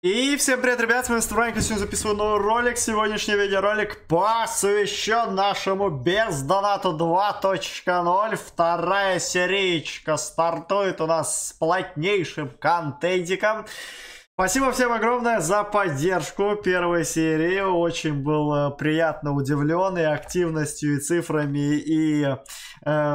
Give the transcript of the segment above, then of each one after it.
И всем привет, ребят, с вами Стронька, сегодня записываю новый ролик. Сегодняшний видеоролик посвящен нашему без доната 2.0. Вторая серичка стартует у нас с плотнейшим контентиком. Спасибо всем огромное за поддержку первой серии. Очень был э, приятно удивлен и активностью, и цифрами, и э,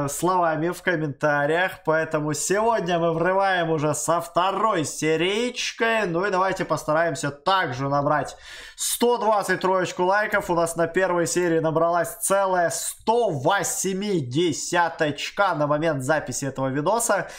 словами в комментариях. Поэтому сегодня мы врываем уже со второй серичкой. Ну и давайте постараемся также набрать 120 троечку лайков. У нас на первой серии набралась целая 180 на момент записи этого видоса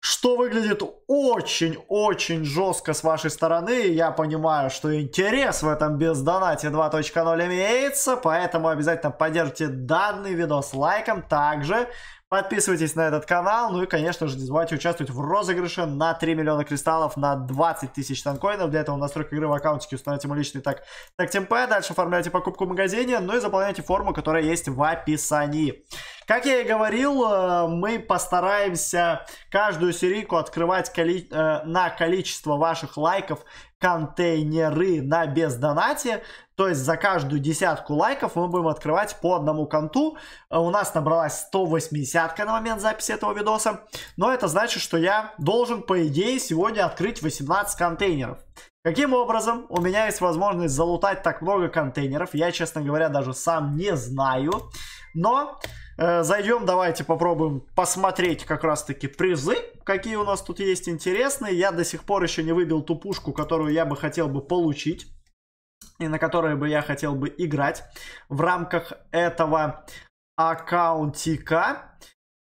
что выглядит очень-очень жестко с вашей стороны. Я понимаю, что интерес в этом бездонате 2.0 имеется, поэтому обязательно поддержите данный видос лайком. Также подписывайтесь на этот канал, ну и, конечно же, не забывайте участвовать в розыгрыше на 3 миллиона кристаллов на 20 тысяч танкоинов. Для этого настройка игры в аккаунтике установите мой личный так, так темп, дальше оформляйте покупку в магазине, ну и заполняйте форму, которая есть в описании. Как я и говорил, э, мы постараемся каждую серийку открывать коли... Э, на количество ваших лайков контейнеры на бездонате. То есть за каждую десятку лайков мы будем открывать по одному конту. Э, у нас набралась 180 на момент записи этого видоса. Но это значит, что я должен, по идее, сегодня открыть 18 контейнеров. Каким образом у меня есть возможность залутать так много контейнеров, я, честно говоря, даже сам не знаю. Но Э, Зайдем, давайте попробуем посмотреть как раз-таки призы, какие у нас тут есть интересные. Я до сих пор еще не выбил ту пушку, которую я бы хотел бы получить и на которой бы я хотел бы играть в рамках этого аккаунтика.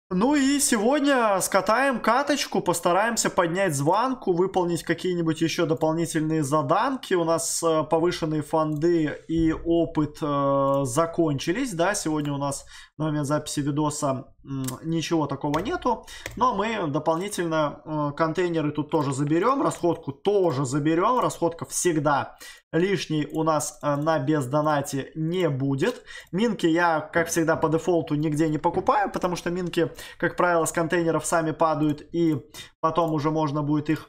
Ну и сегодня скатаем каточку, постараемся поднять звонку, выполнить какие-нибудь еще дополнительные заданки. У нас э, повышенные фонды и опыт э, закончились, да, сегодня у нас на ну, момент записи видоса ничего такого нету. Но мы дополнительно э, контейнеры тут тоже заберем, расходку тоже заберем. Расходка всегда лишней у нас э, на бездонате не будет. Минки я, как всегда, по дефолту нигде не покупаю, потому что минки, как правило, с контейнеров сами падают и потом уже можно будет их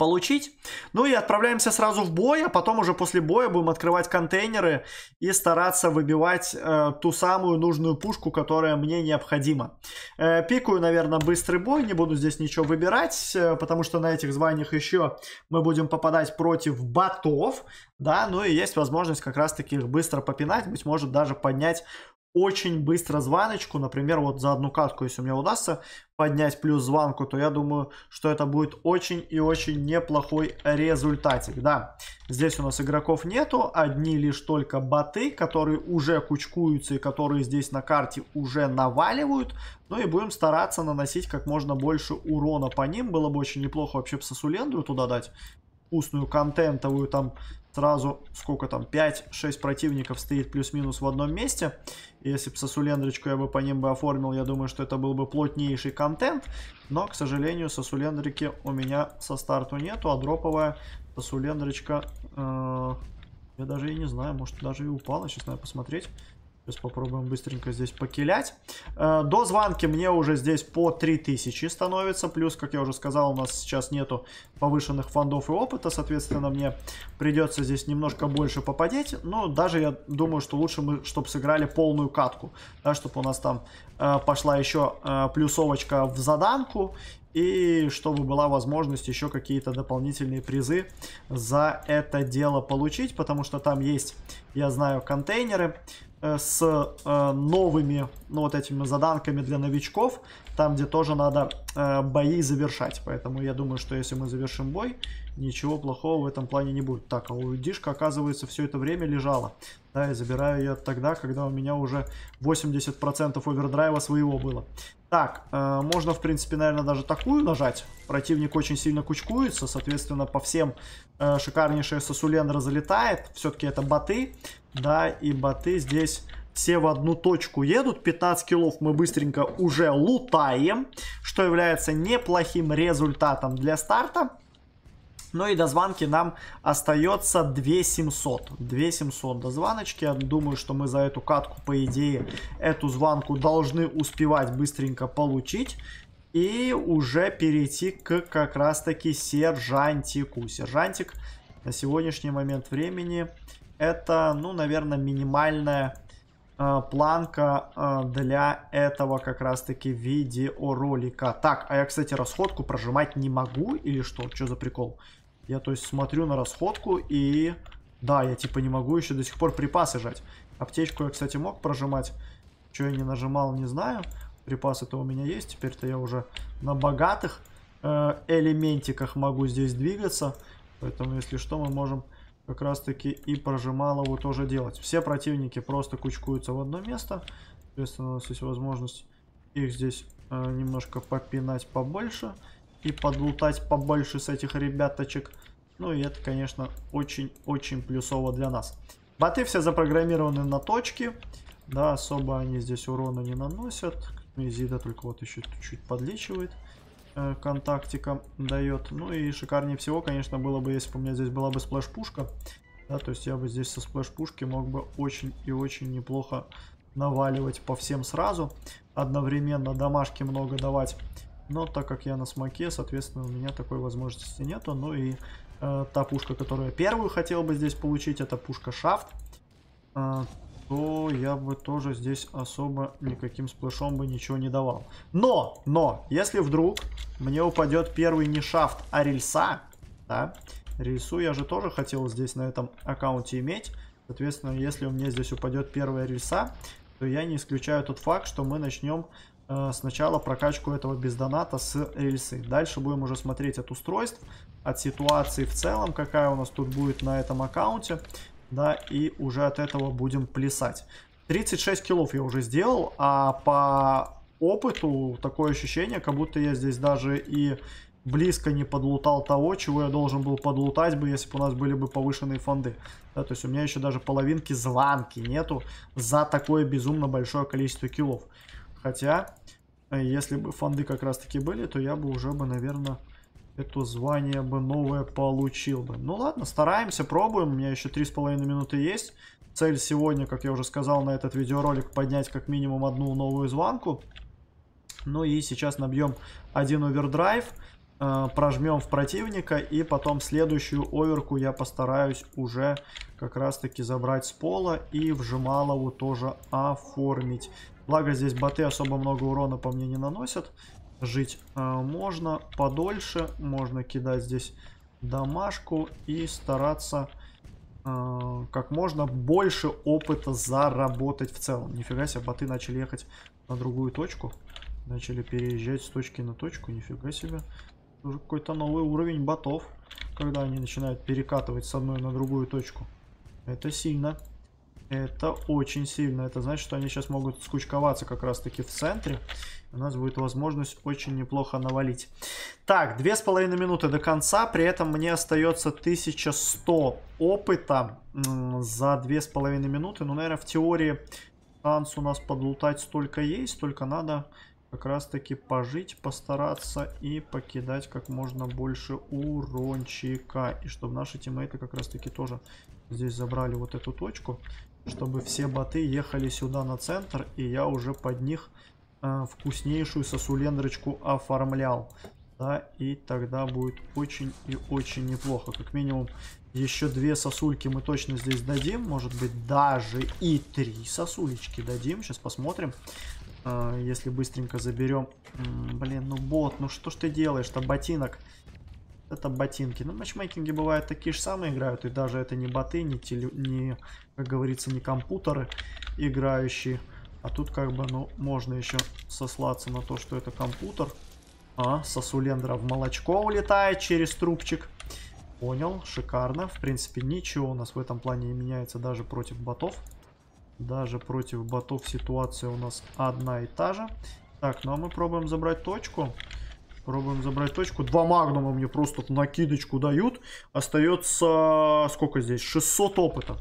получить. Ну и отправляемся сразу в бой, а потом уже после боя будем открывать контейнеры и стараться выбивать э, ту самую нужную пушку, которая мне необходима. Э, пикую, наверное, быстрый бой, не буду здесь ничего выбирать, э, потому что на этих званиях еще мы будем попадать против ботов, да, ну и есть возможность как раз-таки их быстро попинать, быть может даже поднять очень быстро званочку, например, вот за одну катку, если мне удастся поднять плюс званку, то я думаю, что это будет очень и очень неплохой результатик, да. Здесь у нас игроков нету, одни лишь только боты, которые уже кучкуются и которые здесь на карте уже наваливают, ну и будем стараться наносить как можно больше урона по ним, было бы очень неплохо вообще Псасулендру туда дать, вкусную контентовую там сразу сколько там, 5-6 противников стоит плюс-минус в одном месте. Если бы Сосулендрочку я бы по ним бы оформил, я думаю, что это был бы плотнейший контент. Но, к сожалению, Сосулендрики у меня со старту нету, а дроповая Сосулендрочка... Э, я даже и не знаю, может даже и упала, сейчас надо посмотреть. Сейчас попробуем быстренько здесь покилять. Э, до звонки мне уже здесь по 3000 становится. Плюс, как я уже сказал, у нас сейчас нету повышенных фондов и опыта. Соответственно, мне придется здесь немножко больше попадеть. Но даже я думаю, что лучше мы, чтобы сыграли полную катку. Да, чтобы у нас там э, пошла еще э, плюсовочка в заданку. И чтобы была возможность еще какие-то дополнительные призы за это дело получить, потому что там есть, я знаю, контейнеры, Э, с э, новыми, ну, вот этими заданками для новичков, там, где тоже надо э, бои завершать. Поэтому я думаю, что если мы завершим бой, ничего плохого в этом плане не будет. Так, а у Дишка, оказывается, все это время лежала. Да, и забираю ее тогда, когда у меня уже 80% овердрайва своего было. Так, э, можно, в принципе, наверное, даже такую нажать. Противник очень сильно кучкуется, соответственно, по всем э, шикарнейшая Сосулен разлетает. Все-таки это боты, да, и боты здесь все в одну точку едут. 15 килов мы быстренько уже лутаем, что является неплохим результатом для старта. Ну и до звонки нам остается 2700. 2700 до звоночки. Я думаю, что мы за эту катку, по идее, эту звонку должны успевать быстренько получить. И уже перейти к как раз-таки сержантику. Сержантик на сегодняшний момент времени это, ну, наверное, минимальная Э, планка э, для этого как раз-таки видеоролика. Так, а я, кстати, расходку прожимать не могу или что? Что за прикол? Я, то есть, смотрю на расходку и... Да, я, типа, не могу еще до сих пор припасы жать. Аптечку я, кстати, мог прожимать. Что я не нажимал, не знаю. Припасы-то у меня есть. Теперь-то я уже на богатых э, элементиках могу здесь двигаться. Поэтому, если что, мы можем как раз таки и прожималову тоже делать. Все противники просто кучкуются в одно место. Соответственно, у нас есть возможность их здесь э, немножко попинать побольше. И подлутать побольше с этих ребяточек. Ну и это, конечно, очень-очень плюсово для нас. Боты все запрограммированы на точки. Да, особо они здесь урона не наносят. Мизида только вот еще чуть-чуть подлечивает э, контактика дает. Ну и шикарнее всего, конечно, было бы, если бы у меня здесь была бы сплэш-пушка. Да, то есть я бы здесь со сплэш-пушки мог бы очень и очень неплохо наваливать по всем сразу. Одновременно домашки много давать. Но так как я на смоке, соответственно, у меня такой возможности нету. Ну и э, та пушка, которую я первую хотел бы здесь получить, это пушка Шафт. Э, то я бы тоже здесь особо никаким сплэшом бы ничего не давал. Но, но, если вдруг мне упадет первый не шафт, а рельса, да, рельсу я же тоже хотел здесь на этом аккаунте иметь. Соответственно, если у меня здесь упадет первая рельса, то я не исключаю тот факт, что мы начнем э, сначала прокачку этого без доната с рельсы. Дальше будем уже смотреть от устройств, от ситуации в целом, какая у нас тут будет на этом аккаунте да, и уже от этого будем плясать. 36 киллов я уже сделал, а по опыту такое ощущение, как будто я здесь даже и близко не подлутал того, чего я должен был подлутать бы, если бы у нас были бы повышенные фонды. Да, то есть у меня еще даже половинки званки нету за такое безумно большое количество киллов. Хотя, э, если бы фонды как раз таки были, то я бы уже бы, наверное, это звание бы новое получил бы. Ну ладно, стараемся, пробуем. У меня еще 3,5 минуты есть. Цель сегодня, как я уже сказал, на этот видеоролик поднять как минимум одну новую званку. Ну и сейчас набьем один овердрайв, э, прожмем в противника и потом следующую оверку я постараюсь уже как раз таки забрать с пола и вжималову тоже оформить. Благо здесь боты особо много урона по мне не наносят жить а, можно подольше. Можно кидать здесь домашку и стараться а, как можно больше опыта заработать в целом. Нифига себе, боты начали ехать на другую точку. Начали переезжать с точки на точку. Нифига себе. Уже какой-то новый уровень ботов, когда они начинают перекатывать с одной на другую точку. Это сильно. Это очень сильно. Это значит, что они сейчас могут скучковаться как раз-таки в центре. У нас будет возможность очень неплохо навалить. Так, две с половиной минуты до конца. При этом мне остается 1100 опыта за две с половиной минуты. Ну, наверное, в теории шанс у нас подлутать столько есть. Только надо как раз таки пожить, постараться и покидать как можно больше урончика. И чтобы наши тиммейты как раз таки тоже здесь забрали вот эту точку, чтобы все боты ехали сюда на центр, и я уже под них э, вкуснейшую сосулендрочку оформлял. Да, и тогда будет очень и очень неплохо. Как минимум еще две сосульки мы точно здесь дадим. Может быть даже и три сосулечки дадим. Сейчас посмотрим. Э, если быстренько заберем. Блин, ну бот, ну что ж ты делаешь-то, ботинок? Это ботинки. Ну, матчмейкинги бывают такие же самые играют, и даже это не боты, не, теле... не как говорится, не компьютеры играющие. А тут как бы, ну, можно еще сослаться на то, что это компьютер. А, сосулендра в молочко улетает через трубчик. Понял, шикарно. В принципе, ничего у нас в этом плане не меняется даже против ботов. Даже против ботов ситуация у нас одна и та же. Так, ну а мы пробуем забрать точку. Пробуем забрать точку. Два магнума мне просто накидочку дают. Остается... Сколько здесь? 600 опыта.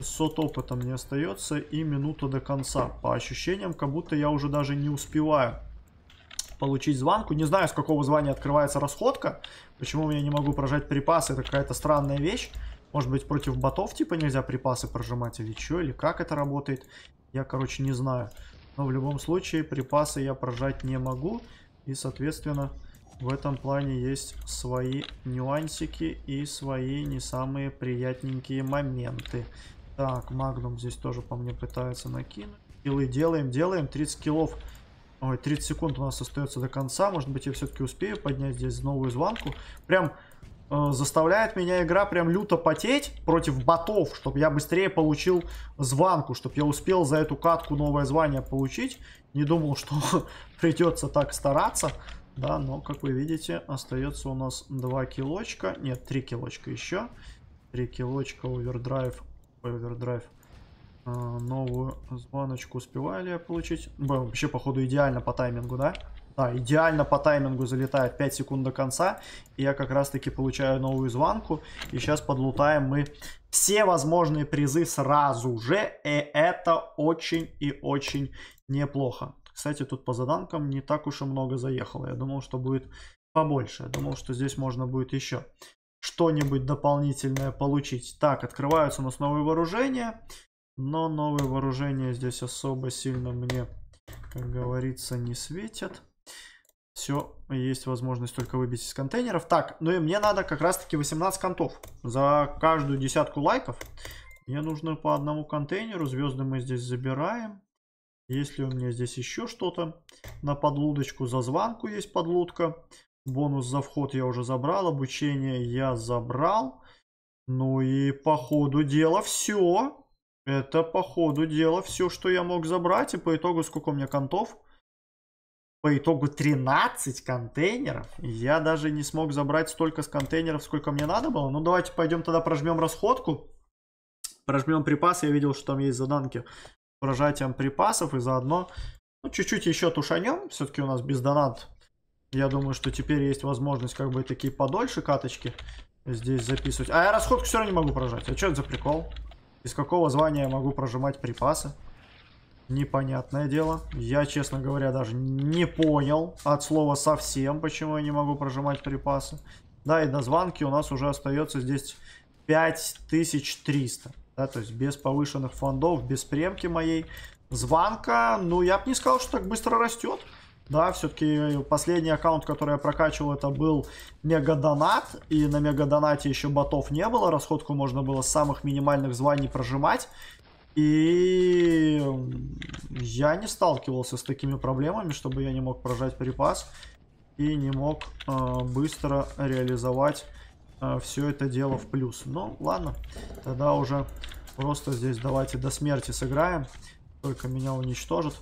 600 опыта мне остается и минута до конца. По ощущениям, как будто я уже даже не успеваю получить звонку. Не знаю, с какого звания открывается расходка. Почему я не могу прожать припасы. Это какая-то странная вещь. Может быть, против ботов, типа, нельзя припасы прожимать или что, или как это работает. Я, короче, не знаю. Но в любом случае, припасы я прожать не могу. И, соответственно, в этом плане есть свои нюансики и свои не самые приятненькие моменты. Так, Магнум здесь тоже по мне пытается накинуть. Килы делаем, делаем. 30 килов. Ой, 30 секунд у нас остается до конца. Может быть, я все-таки успею поднять здесь новую звонку. Прям Э, заставляет меня игра прям люто потеть против ботов, чтобы я быстрее получил званку, чтобы я успел за эту катку новое звание получить. Не думал, что придется так стараться. Да, но, как вы видите, остается у нас 2 килочка. Нет, 3 килочка еще. 3 килочка, овердрайв. Овердрайв. Э, новую званочку успеваю ли я получить? Вообще, походу, идеально по таймингу, да? Да. Да, идеально по таймингу залетает 5 секунд до конца. И я как раз-таки получаю новую звонку. И сейчас подлутаем мы все возможные призы сразу же. И это очень и очень неплохо. Кстати, тут по заданкам не так уж и много заехало. Я думал, что будет побольше. Я думал, что здесь можно будет еще что-нибудь дополнительное получить. Так, открываются у нас новые вооружения. Но новые вооружения здесь особо сильно мне, как говорится, не светят. Все, есть возможность только выбить из контейнеров. Так, ну и мне надо как раз-таки 18 контов. За каждую десятку лайков мне нужно по одному контейнеру. Звезды мы здесь забираем. Есть ли у меня здесь еще что-то? На подлудочку за звонку есть подлудка. Бонус за вход я уже забрал. Обучение я забрал. Ну и по ходу дела все. Это по ходу дела все, что я мог забрать. И по итогу сколько у меня контов? по итогу 13 контейнеров. Я даже не смог забрать столько с контейнеров, сколько мне надо было. Ну, давайте пойдем тогда прожмем расходку. Прожмем припас. Я видел, что там есть заданки прожатием припасов. И заодно ну, чуть-чуть еще тушанем. Все-таки у нас без донат. Я думаю, что теперь есть возможность как бы такие подольше каточки здесь записывать. А я расходку все равно не могу прожать. А что это за прикол? Из какого звания я могу прожимать припасы? Непонятное дело. Я, честно говоря, даже не понял от слова совсем, почему я не могу прожимать припасы. Да, и до звонки у нас уже остается здесь 5300. Да, то есть без повышенных фондов, без премки моей. звонка. ну я бы не сказал, что так быстро растет. Да, все-таки последний аккаунт, который я прокачивал, это был мегадонат. И на мегадонате еще ботов не было. Расходку можно было с самых минимальных званий прожимать. И я не сталкивался с такими проблемами, чтобы я не мог прожать припас и не мог э, быстро реализовать э, все это дело в плюс. Ну, ладно, тогда уже просто здесь давайте до смерти сыграем, только меня уничтожат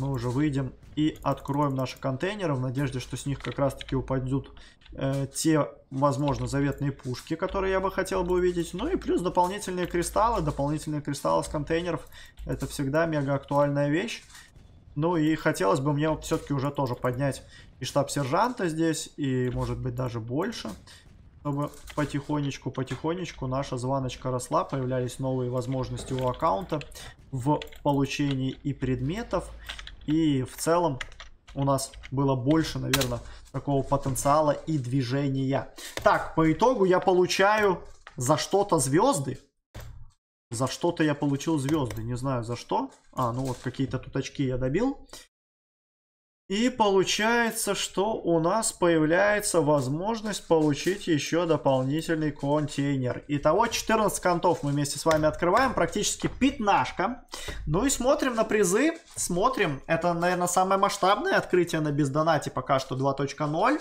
мы уже выйдем и откроем наши контейнеры в надежде, что с них как раз-таки упадут э, те, возможно, заветные пушки, которые я бы хотел бы увидеть. Ну и плюс дополнительные кристаллы. Дополнительные кристаллы с контейнеров. Это всегда мега актуальная вещь. Ну и хотелось бы мне вот все-таки уже тоже поднять и штаб сержанта здесь, и может быть даже больше. Чтобы потихонечку-потихонечку наша званочка росла, появлялись новые возможности у аккаунта в получении и предметов, и в целом у нас было больше, наверное, такого потенциала и движения. Так, по итогу я получаю за что-то звезды. За что-то я получил звезды. Не знаю за что. А, ну вот какие-то тут очки я добил. И получается, что у нас появляется возможность получить еще дополнительный контейнер. Итого 14 контов мы вместе с вами открываем, практически пятнашка. Ну и смотрим на призы, смотрим. Это, наверное, самое масштабное открытие на бездонате пока что 2.0.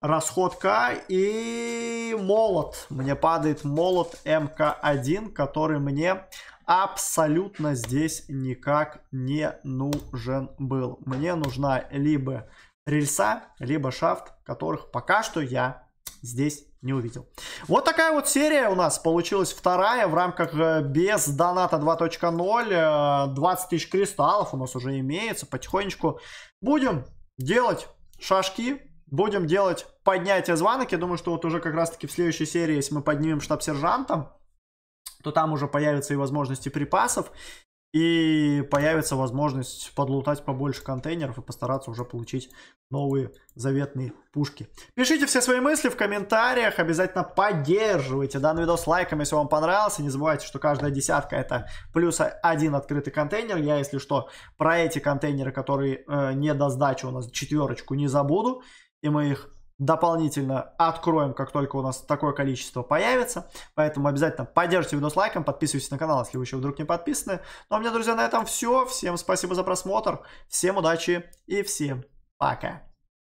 Расходка и молот. Мне падает молот МК-1, который мне абсолютно здесь никак не нужен был. Мне нужна либо рельса, либо шафт, которых пока что я здесь не увидел. Вот такая вот серия у нас получилась вторая в рамках э, без доната 2.0. 20 э, тысяч кристаллов у нас уже имеется. Потихонечку будем делать шашки, будем делать поднятие звонок. Я думаю, что вот уже как раз таки в следующей серии, если мы поднимем штаб-сержантом, то там уже появятся и возможности припасов, и появится возможность подлутать побольше контейнеров и постараться уже получить новые заветные пушки. Пишите все свои мысли в комментариях, обязательно поддерживайте данный видос лайком, если вам понравился. Не забывайте, что каждая десятка это плюс один открытый контейнер. Я, если что, про эти контейнеры, которые э, не до сдачи у нас четверочку не забуду, и мы их дополнительно откроем, как только у нас такое количество появится. Поэтому обязательно поддержите видос лайком, подписывайтесь на канал, если вы еще вдруг не подписаны. Ну а у меня, друзья, на этом все. Всем спасибо за просмотр, всем удачи и всем пока.